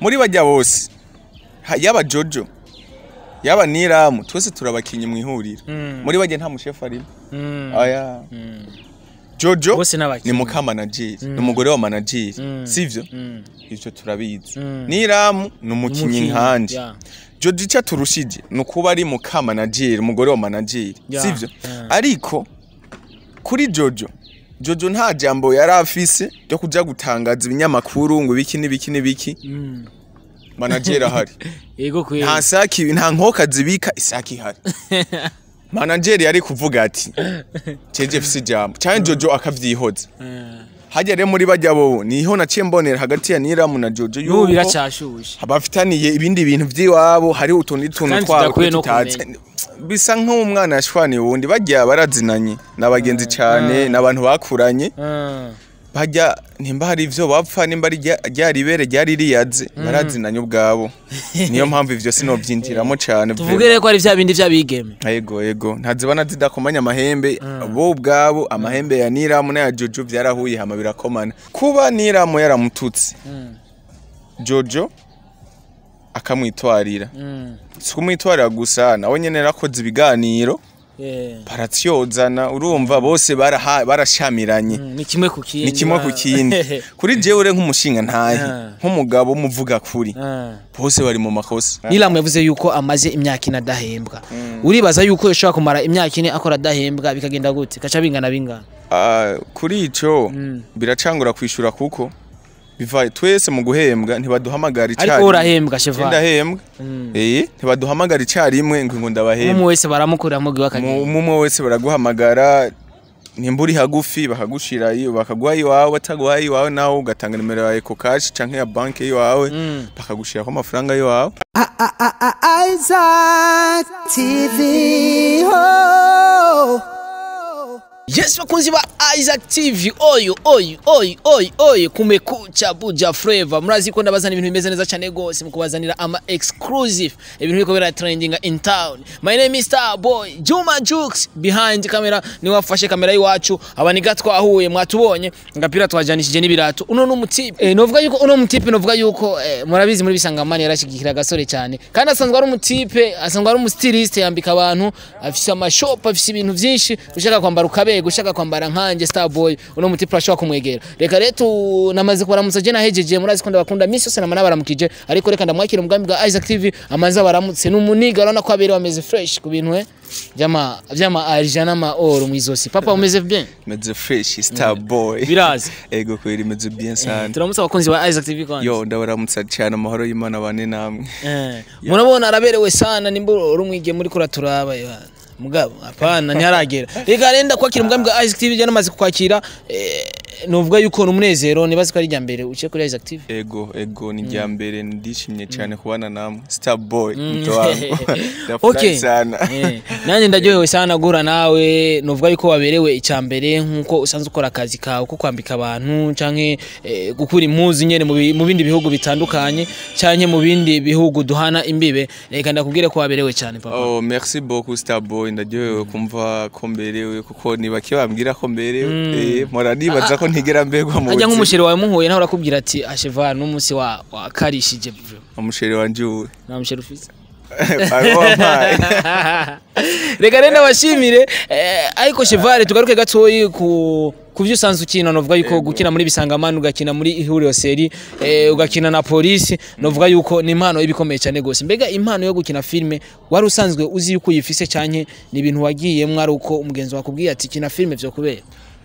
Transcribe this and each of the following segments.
muri bajya bose yaba jojo yaba niramu twese turabakinnyi mu ihuriro hmm. muri bajya nta mushefu arimo hmm. aya hmm. jojo ni muka ni umugore wa manajeri sibyo ibyo turabizi niramu ni umukinnyi nkanje jojo icyo aturushije ni ukuba ari muka manajeri umugore wa manajeri sibyo ariko kuri jojo jojo nta jambo yari afise ryo kujya gutangaza ibinyamakuru ngo ibiki n'ibiki n'ibiki manajeri mm. ahari nta saki nta nkoka zibika isaki ihari manajeri yari kuvuga ati cyeje fise ijambo cyane jojo akabyihoza eh. hajya rero muri bajya bo niho naciye mbonera hagati ya niramu na jojo yuko biracyashushe abafitaniye ibindi bintu by'iwabo hari utundi tuntu twabo tutazi bisa nk'umwana yashwaniye ubundi bajya barazinanye ni abagenzi eh, cyane eh. n'abantu bakuranye eh. bajya nimba hari ibyo bapfa nimba ari ryaribere ryari riyaze mm. barazinanye ubwabo niyo mpamvu ibyo sinobyinjiramo cyane tuvuge rero ko ari bya bindi by'abigeme yego yego ntazibona zidakomanya amahembe mm. bo ubwabo amahembe ya niramu n'aya jojo byarahuye hama birakomana kuba niramu yaramututse mm. jojo akamwitwarira si kumwitwarira gusa nawe nyine yarakoze ibiganiro baratyozana urumva bose barashamiranye mm, ni kimwe ku kindi ni kimwe ku kindi kuri jewure nk'umushinga ntahe nk'umugabo umuvuga kuri bose bari mu makosa niramu yavuze yuko amaze imyaka ine adahembwa mm. uribaza yuko ushobora kumara imyaka ine akora adahembwa bikagenda gute gaca bingana bingana ah, kuri icyo mm. biracangura kwishyura kuko twese mu guhembwa ntibaduhamagara icyarimwe ariko urahembwa sheva ndahembwa hmm. eh ntibaduhamagara icyarimwe ngo ndabahembwa umwe wese baramukura mu giwa umwe wese baraguhamagara nimba uri hagufi bakagushira iyo bakaguha iwawe bataguha iwawe nawe ugatanga nimero ya ku kashi cyangwa ya banki iwawe hmm. bakagushiraho amafaranga y'iwawe Isaac TV Yes bakunzi ba Isaac TV oyu oyu oyu oyu oyu kumekucha buja flavor murazi ko ndabazana ibintu bimeze neza cyane gose kubazanira ama exclusive ibintu e biko bira trending in town my name is Star Boy Juma jux behind camera ni wafashe kamera yiwacu abani gatwahuye mwatubonye ngapira twajanishije nibirato uno numutipe eh, novuga yuko uno mutipe novuga yuko eh, murabizi muri bisangamani yarashigikira gasore cyane kandi asanzwe ari umutipe asanzwe ari umustilist yambika abantu afise amashop afise ibintu byinshi ushaka kwambara ukabe yego ushaka kwambara nkanjye starboy uno muti wa kumwegera reka rero tunamaze kubaramutsa je nahejeje murazi ko ndabakunda misi yose namana baramukije ariko reka ndamwakira umugambi bwa Isaac TV amaze baramutse n'umuniga urabona ko aberewe ameze fresh kubintu we eh? vyama vyama arjana ma oro mwizosi papa umeze bien meze fresh star boy mm. birazi ego kweli meze bien eh, sana turamutsa abakunzi ba Isaac TV kwanza yo ndabaramutsa cyane amahoro y'Imana bane namwe eh murabona araberewe sana nimba urumwige muri kuraturaba yabana mugabo apana ntiharagera reka renda kwakira umugambi bwa ice tv byari amaze kukwakira eh, nuvuga yuko ni umunezero nibaze ko ari irya mbere uciye kuri Rise Active ego ego ni irya mm. mbere ndishimye mm. cyane kubana namwe Star Boy mto mm. wangu ndafurahi eh, nanjye ndaryohewe sana guhura nawe nuvuga yuko waberewe icya mbere nk'uko usanzwe ukora akazi kawe ko kwambika abantu cyangwa eh, gukura impuzu nyine mu bindi bihugu bitandukanye cyangwa mu bindi bihugu duhana imbibe reka ndakubwire ko waberewe cyane papa oh merci beaucoup Star ndaryohewe kumva ko mberewe kuko ni bake bambwira ko mberewe eh, mpora nibaza ah, ah, ko ntigera mbegwa mu bukene nk'umusheri wawe muhuye nawe urakubwira ati asheva ah, n'umunsi wakarishije umusheri wanjye uwe nta musheri ufite reka rero abashimire eh, ariko shevare tugaruke gatoya ku byo usanzwe ukina navuga yuko gukina muri bisangamana ugakina muri ihuriro seri eh, ugakina na polisi navuga yuko ni impano y'ibikomeye cyane rwose mbega impano yo gukina filime wari usanzwe uzi yuko uyifise cyane ni ibintu wagiyemo ari uko umugenzi wakubwiye ati kina filime byo kubera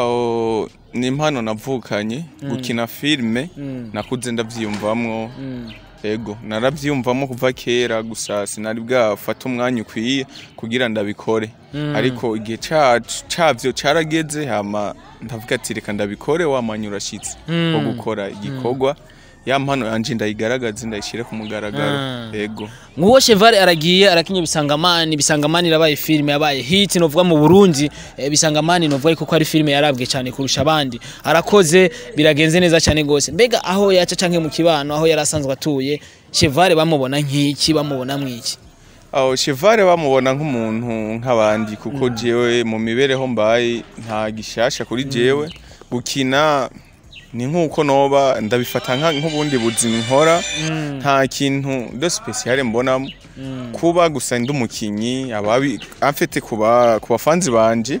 oh, ni impano navukanye mm. gukina filime mm. nakuze ndabyiyumvamo mm. ego narabyiyumvamo kuva kera gusa sinari bwafata umwanya ukwiye kugira ndabikore ariko igihe cyabyo cyarageze hama ndavuga ati reka ndabikore wamanya urashyitse wo gukora igikorwa ya mpano yanjye ndayigaragaze ndayishyire ku mugaragaro hmm. yego nk'uwo chevalier aragiye arakinye bisangamani bisangamani irabaye filime yabaye hit novuga mu burundi eh, bisangamani novuga kuko ari filime yarabwe cyane kurusha abandi arakoze biragenze neza cyane rwose mbega aho yaca cyangwa mu kibano aho yari asanzwe atuye chevalier bamubona nk'iki bamubona mw'iki aho chevalier bamubona nk'umuntu nk'abandi kuko hmm. jewe mu mibereho mbaye nta gishyashya kuri jewe hmm. gukina ni nk'uko noba ndabifata nk'ubundi buzima nkora mm. nta kintu de sipesiyare mbonamo mm. kuba gusa ndi umukinnyi abafite ku bafanzi banjye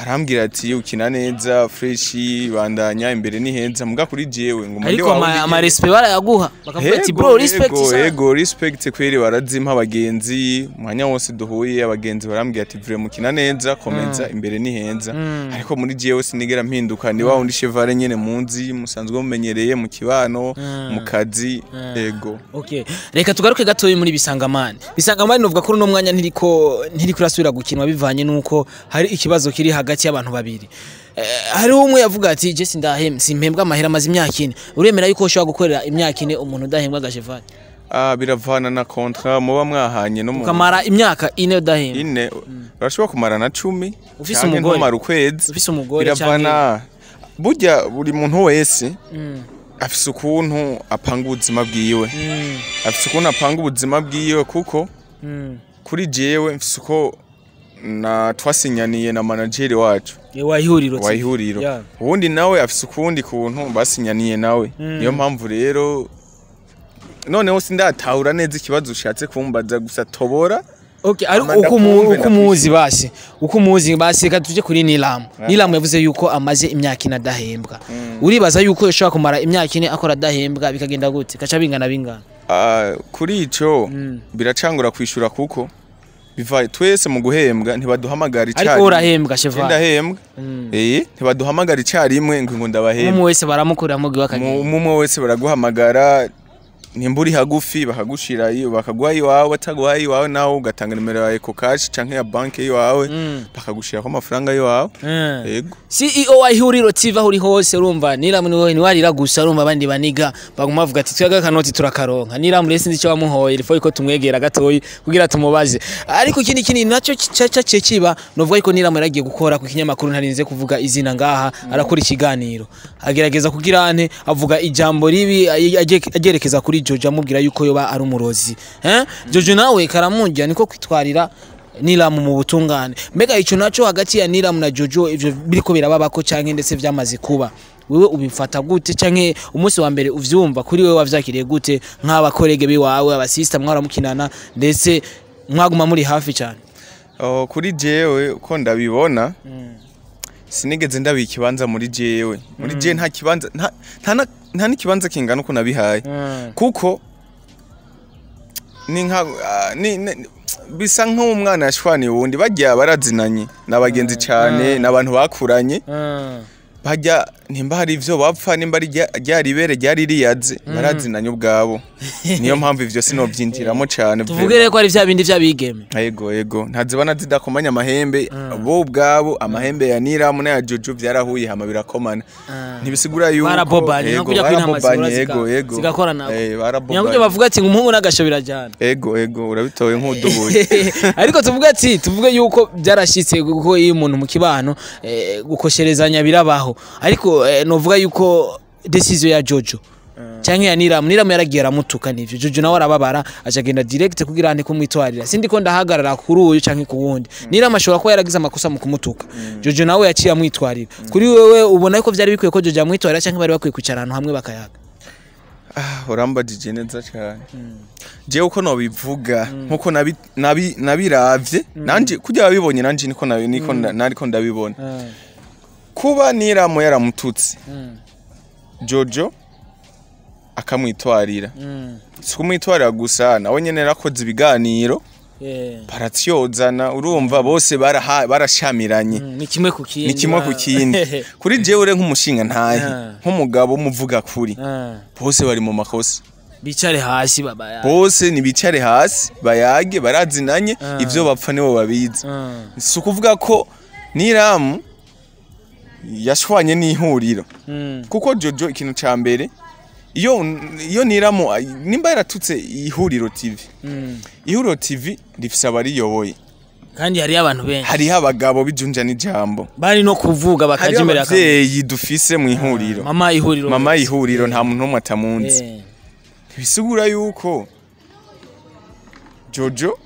arambwira ati ukina neza freshi bandanya imbere ni heza mbwa kuri jewe ngo muri ariko ama barayaguha bakavuga ati bro respect sana ego respect kweri barazimpa abagenzi mwanya wose duhuye abagenzi barambwira ati vure mukina neza komenza mm. imbere ni heza mm. ariko muri jewe sinigera mpinduka ni mm. wawe ndi chevalier munzi musanzwe mumenyereye mu kibano mm. mu kazi ego reka tugaruke gatoyi muri bisangamani bisangamani novuga ko no mwanya ntiriko ntiriko gukinwa bivanye nuko hari ikibazo kiri hagati hagati y'abantu babiri eh, hariho umwe yavuga ati jesi ndahembwa simpembwa amahera amaze imyaka ine uremera yuko ushobora gukorera imyaka ine umuntu udahembwa agajevani ah, biravana na kontara muba mwahanye n'umuntu ukamara imyaka ine udahembwa ine hmm. urashobora kumara na cumi ufise umugore ntumara ukwezi ufise umugore biravana burya buri muntu wese hmm. afise ukuntu apanga ubuzima bwiwe hmm. afise ukuntu apanga ubuzima bwiwe kuko kuri jewe mfise uko na twasinyaniye na manajeri wacu wa ihuriro ubundi nawe afise ukundi kuntu basinyaniye nawe mm. niyo mpamvu rero noneho sindatahura neza ikibazo ushatse kumbaza gusa tobora uko umuzi basi uko umuzi basi reka tujye kuri niramu niramu yavuze yuko amaze imyaka ine adahembwa mm. uribaza yuko ushobora kumara imyaka ine akora adahembwa bikagenda gute kaca bingana bingana ah, kuri icyo mm. biracangura kwishyura kuko bivaye twese mu guhembwa ntibaduhamagara icyarimwe ariko urahembwa sheva ndahembwa mm. eh ntibaduhamagara icyarimwe ngo ngo ndabahembwa umwe wese baramukorera mu gihe akagenda umwe wese baraguhamagara nimba uri hagufi bakagushira bakaguha iwawe bataguha iwawe nawe ugatanga nimero yawe ko kashi canke ya banki iwawe mm. bakagushira ko amafaranga y'iwawe eh. yego CEO wa ihuriro TV aho uri hose urumva niramwe ntiwarira gusa urumva abandi baniga baguma bavuga ati twaga kanoti turakaronka niramure sinzi icyo wamuhoye rifo iko tumwegera gatoyi kugira tumubaze ariko ikindi kinini nacyo cyaciye kiba novuga ariko niramure agiye gukora ku kinyamakuru ntarinze kuvuga izina ngaha arakora ikiganiro agerageza kugira ane avuga ijambo ribi agerekeza kuri jojo amubwira yuko yoba ari umurozi jojo nawe karamujya niko kwitwarira niramu mu butungane mbega icyo nacyo hagati ya niramu na jojo ibyo biri ko birababa ko cyangwa ndetse byamaze kuba wewe ubifata gute cyangwa umunsi wa mbere ubyumva kuri wowe wabyakiriye gute nk'abakorege biwawe abasisita mwaramukinana ndetse mwaguma muri hafi cyane kuri jewe uko ndabibona mm. sinigeze ndabika ikibanza muri jewe muri mm. jewe nta kibanza nta nta n'ikibanza kingana uko nabihaye hmm. kuko ni nka ah, bisa nk'uwo mwana yashwaniye uwundi bagiye barazinanye na bagenzi hmm. cyane hmm. n'abantu bakuranye bajya nimba hari ibyo bapfa nimba ryari ibere ryari riyaze barazinanye mm. ubwabo niyo mpamvu ibyo sinobyinjiramo cyane tuvugire ko ari bya bindi by'abigeme yego yego ntazibona zidakomanya amahembe mm. bo ubwabo amahembe ya niramu n'aya juju byarahuye hama birakomana mm. ntibisigura yuko barabobanye nakujya ku inama yego yego zigakorana eh, bavuga ati umuhungu n'agasho birajyana yego yego urabitoye nk'udubuye ariko tuvuga ati tuvuge yuko byarashyitse kuko iyo umuntu mu kibano eh, gukosherezanya birabaho aho ariko eh, nuvuga yuko desizo eh. ya jojo cyangwa iya niramu niramu yaragiye aramutuka n'ibyo jojo nawe arababara agenda direkite kugira ngo andi sindi ko ndahagarara kuri uyu cyangwa ku wundi mm. niramu ashobora kuba yaragize amakosa mu kumutuka mm. jojo nawe yaciye amwitwarira mm. kuri wowe ubona ko byari bikwiye ko jojo yamwitwarira cyangwa bari bakwiye kwicara ahantu hamwe bakayaga ah, urambagije neza cyane ngewe uko nabivuga nkuko nabiravye nanjye kugira ababibonye nanjye niko ndabibona eh. kuba niramu yaramututse mm. jojo akamwitwarira mm. si kumwitwarira gusa nawe nyine yarakoze ibiganiro baratyozana urumva bose barashyamiranye mm, ni kimwe ku kindi kuri jewure nk'umushinga ntahe ah. nk'umugabo umuvuga kuri ah. bose bari mu makosa bicare hasi bose ntibicare hasi bayage barazinanye ah. ibyo bapfa nibo babizi si ukuvuga ko niramu yashwanye n'ihuriro hmm. kuko jojo ikintu cya mbere iyo niramo nimba yaratutse ihuriro TV hmm. ihuriro tivi rifite abariyoboye kandi hariho abantu benshi hariho abagabo bijunja n'ijambo bari no kuvuga bakajya imbere hariho ababyeyi dufise mu ihuriro ah, mama ihuriro mama ihuriro nta muntu n'umwe atamunsi eh. bisigura yuko jojo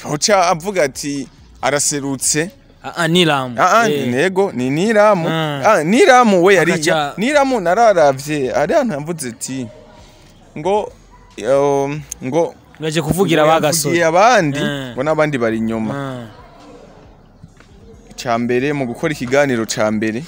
joca avuga ati araserutse Ah, ah, niramu intego ah, eh. ni niramu niramu we yari niramu nararavye hariya ntamvuze ati ngo um, ngo uraje kuvugira abagasore abandi eh. ngo n'abandi bari inyuma cya mbere mu gukora ikiganiro cya mbere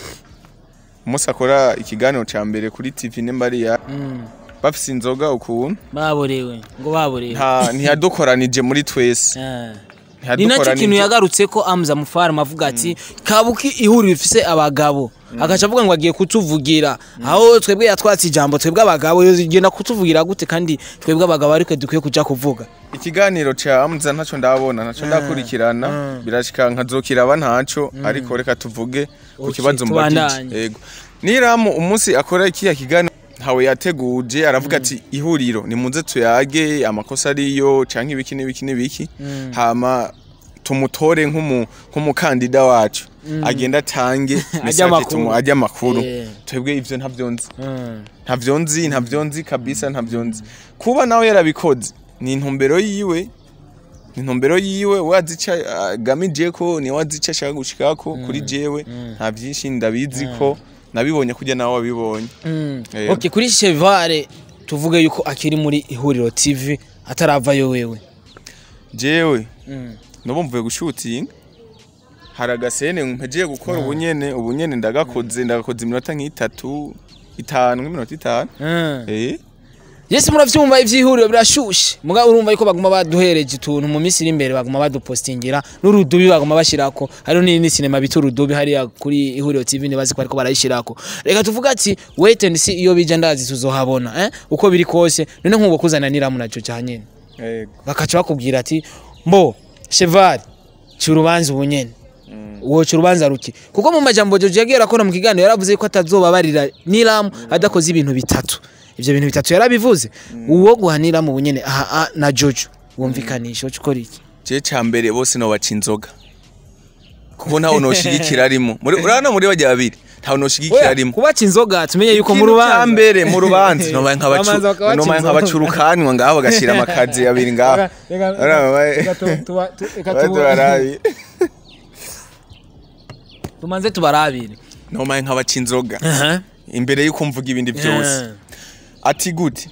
umunsi akora ikiganiro cya mbere kuri tivi n'embariya mm. bafise inzoga ukuntu baborewe ngo baborewe ntiyadukoranije muri twese ni nacyo kintu yagarutse ko amuza mufarama avuga ati kabuki ihuriro ifise abagabo mm. agaca avuga ngo agiye kutuvugira mm. aho twebwe yatwatse ijambo twebwe abagabo yagenda kutuvugira gute kandi twebwe abagabo ariko dukwiye kujya kuvuga ikiganiro cya amuza ntacyo ndabona ntacyo mm. ndakurikirana birashika nkazukiraba ntacyo ariko reka tuvuge ku kibazo mbagiye niramu umunsi akora kiya kiganiro Hawe yateguje aravuga mm. ati ihuriro ni munze tuyage amakosa ariyo cyangwa ibiki n'ibiki n'ibiki mm. hama tumutore nk'umukandida wacu mm. agenda atange ajya amakuru twebwe ibyo ntabyo nzi ntabyo kabisa ntabyo kuba nawe yarabikoze ni intumbero yiwe ni intumbero yiwe wazi icyo agamije ah, ko niwe wazi icyo ashaka gushyira kuri jewe nta byinshi ndabizi ko nabibonye kujya nawe wabibonye mm. kuri shevare tuvuge yuko akiri muri ihuriro tv ataravayo wewe jewe mm. nabo mvuye gushutinga hari agasene mpegeye gukora mm. ubunyene ubunyene ndagakoze ndagakoze iminota nk'itatu itanu nk'iminota itanu eh? yesi muravyumva ivyihuriro birashushe muga urumva yuko baguma baduhereje utuntu mu minsi iri imbere baguma badupostingira n'urudubi baguma bashirako hariho ni sinema bita urudubi hariya kuri ihuriro TV nibazi ko ariko barayishirako reka tuvuga ati wait and iyo bija ndazi tuzohabona eh? uko biri kose none nkubo kuzananira mu naco cyanyene bakaca bakubwira ati mbo cheval cyurubanza ubunyene mm. woca urubanza ruki kuko mu majambo Jojo yagiye arakora mu kiganiro yaravuze ko atazobabarira Nilam adakoze ibintu bitatu ibyo bintu bitatu yarabivuze mm. uwo guhanira mu bunyene aha na jojo wumvikanisha mm. ukora iki cye cya mbere bose ntubaca inzoga kuko ntawe ntushigikira arimo urabona muri bajya babiri ntawe ntushigikira arimo kubaca inzoga tumenye yuko mu rubanza cya mbere mu rubanza ntubaye nk'abacurukanwa ngaho bagashyira amakazi abiri ngaho tumanze tubarabire ntubaye nk'abaca inzoga imbere y'uko mvuga ibindi byose ati gute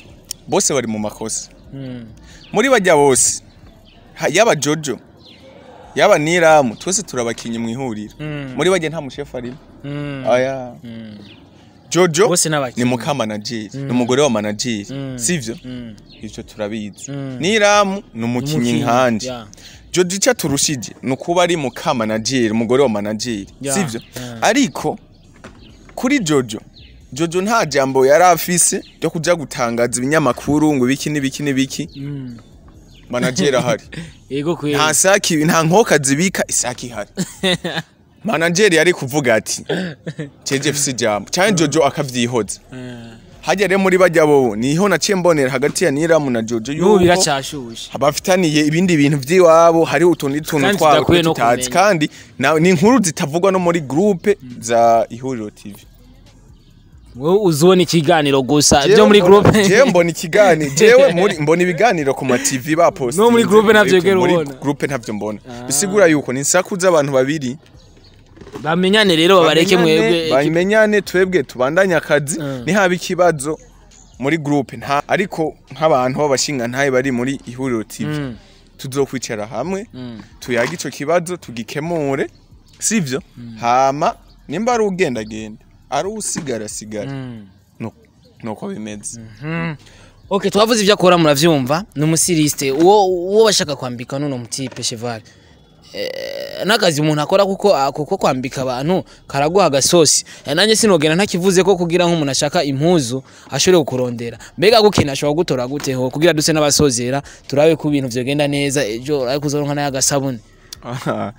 bose bari mu makosa hmm. muri bajya bose yaba jojo yaba niramu twese turabakinnyi mu ihuriro hmm. muri bajya nta mushefu arimo hmm. jojo ni muka ni umugore wa manajeri sibyo ibyo turabizi niramu ni umukinnyi nkanje jojo icyo aturushije ni ukuba ari muka manajeri umugore wa manajeri sibyo ariko kuri jojo jojo nta jambo yari afise ryo kujya gutangaza ibinyamakuru ngo ibiki n'ibiki n'ibiki hmm. manajeri ahari nta saki nta nkoka zibika isaki ihari manajeri yari kuvuga ati ceje fise ijambo cyane jojo akavyihoza hmm. hajya rero muri bajya bobo niho naciye mbonera hagati ya niramu na jojo yuko biracashushe abafitaniye ibindi bintu by'iwabo hari utundi tuntu twabo tutazi kandi ni inkuru zitavugwa no muri groupe hmm. za ihuriro tv uzi ubona ikiganiro gusa byo muri gurupe njyewe mbona ikiganiro njyewe mbona ibiganiro ku mativi baposite no muri gurupe ntabyo ubona muri gurupe ntabyo mbona ah. bisigura yuko ni isaku z'abantu babiri bamenyane rero babareke mwebwe bamenyane twebwe tubandanye akazi ah. ntihaba ikibazo muri gurupe nta ariko nk'abantu b'abashingantahe bari muri ihuriro TV mm. tuzo kwicara hamwe mm. tuyage icyo kibazo tugikemure sibyo mm. hama nimba ari ugendagenda ari usigara sigara hmm. nuko bimeze mhm. oke twavuze ibyo akora murabyumva ni umusirisite uwo bashaka kwambika n'uno mutipe shevare eh, n'akazi umuntu akora ah, kuko kwambika abantu karaguha agasosi eh, nanjye sinogera ntakivuze ko kugira nk'umuntu ashaka impuzu ashobore kukurondera mbega gukina ashobora gutora guteho kugira duse n'abasozera turabe ko ibintu byagenda neza ejo ariko uzoronka n'ayagasabune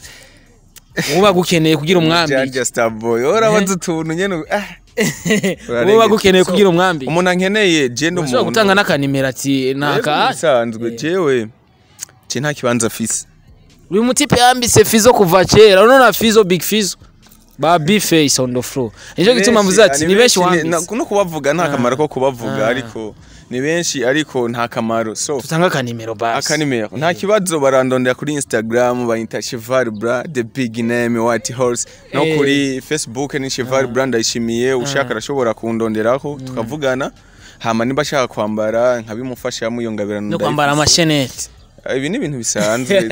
uba ukeneye kugira umwambi urabanza utuntu nyine uba ukeneye kugira umwambi umuntu ankeneye jenda umuntu ushobora gutanga n'akanimero ati ntaka bisanzwe eh. jewe je nta kibanza fise uyu mutipe yambise fizo kuva kera none na fizo big fizo ba face on the floor gituma mvuze ati ni benshi wambise no kubavuga nta ah. kamaro ko kubavuga ah. ariko ni benshi ariko nta kamaro so tutanga akanimero basi akanimero nta kibazo barandondera kuri instagram bayita cheval bra the big name white horse no kuri facebook ni cheval ah. bra ndayishimiye ah. ushaka arashobora kundonderaho mm. tukavugana hama niba ashaka kwambara nkabimufashamo iyo no kwambara amashenete ibi ni ibintu bisanzwe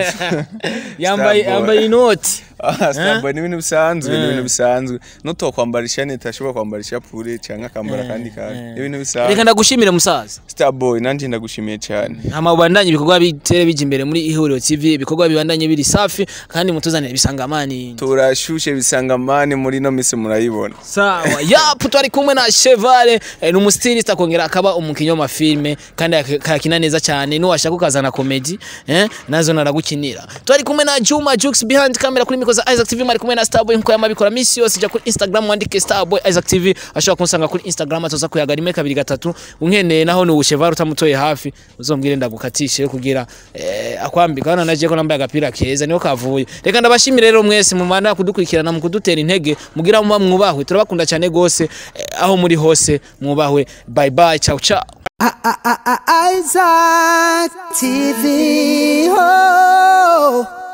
yambaye inoti Ah, eh? sitambaye n'ibintu bisanzwe n'ibintu eh. bisanzwe nuto kwambara ishanete ashobora kwambara ishapure cyangwa akambara eh, kandi kandi n'ibintu bisanzwe reka ndagushimire musaza sitaboy nanjye ndagushimiye cyane hama ubandanye ibikorwa bitere bijya imbere muri ihuriro TV ibikorwa bibandanye biri safi kandi mutuzanire bisangamani turashushe bisangamani muri no misi murayibona sawa yapu twari kumwe na Chevale n'umustilista kongera akaba umukinyo wa kandi akakina neza cyane nuwashaka kukazana comedy nazo naragukinira twari kumwe na Juma Jux behind kamera kuri nabikoze Isaac TV mwari kumwe na Starboy nkuko yamabikora minsi yose jya kuri Instagram wandike Starboy Isaac TV ashobora kunsanga kuri Instagram atoza kuyaga rimwe kabiri gatatu unkeneye naho ni ubushevara utamutoye hafi uzombwire ndagukatishe kugira eh, akwambika hano naje ko nambaye agapira keza niho kavuye reka ndabashimire rero mwese mumana kudukurikirana mu kudutera intege mugira mu mwubahwe turabakunda cyane gose eh, aho muri hose mwubahwe bye bye ciao ciao ah, ah, ah, Isaac TV oh.